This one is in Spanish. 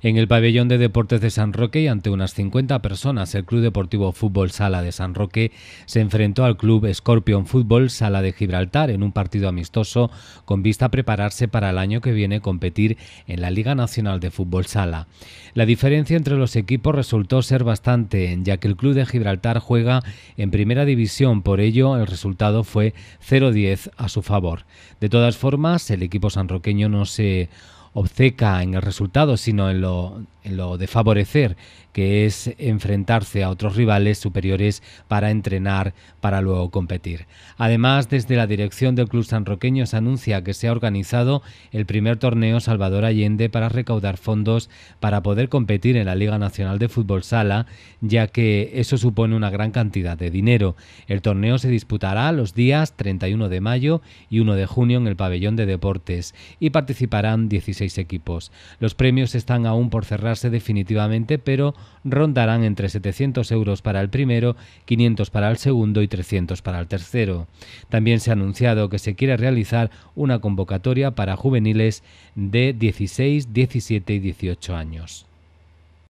En el pabellón de deportes de San Roque y ante unas 50 personas, el Club Deportivo Fútbol Sala de San Roque se enfrentó al Club Scorpion Fútbol Sala de Gibraltar en un partido amistoso con vista a prepararse para el año que viene competir en la Liga Nacional de Fútbol Sala. La diferencia entre los equipos resultó ser bastante, ya que el Club de Gibraltar juega en primera división, por ello el resultado fue 0-10 a su favor. De todas formas, el equipo sanroqueño no se obceca en el resultado, sino en lo, de favorecer, que es enfrentarse a otros rivales superiores para entrenar para luego competir. Además, desde la dirección del Club Sanroqueño se anuncia que se ha organizado el primer torneo Salvador Allende para recaudar fondos para poder competir en la Liga Nacional de Fútbol Sala, ya que eso supone una gran cantidad de dinero. El torneo se disputará los días 31 de mayo y 1 de junio en el pabellón de deportes y participarán 16 equipos. Los premios están aún por cerrarse definitivamente, pero rondarán entre 700 euros para el primero, 500 para el segundo y 300 para el tercero. También se ha anunciado que se quiere realizar una convocatoria para juveniles de 16, 17 y 18 años.